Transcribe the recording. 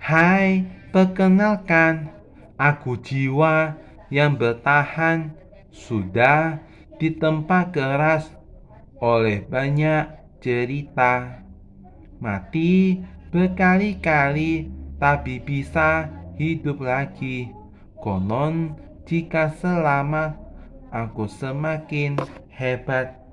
Hai, perkenalkan, aku jiwa yang bertahan sudah ditempa keras oleh banyak cerita. Mati berkali-kali tapi bisa hidup lagi. Konon jika selamat aku semakin hebat.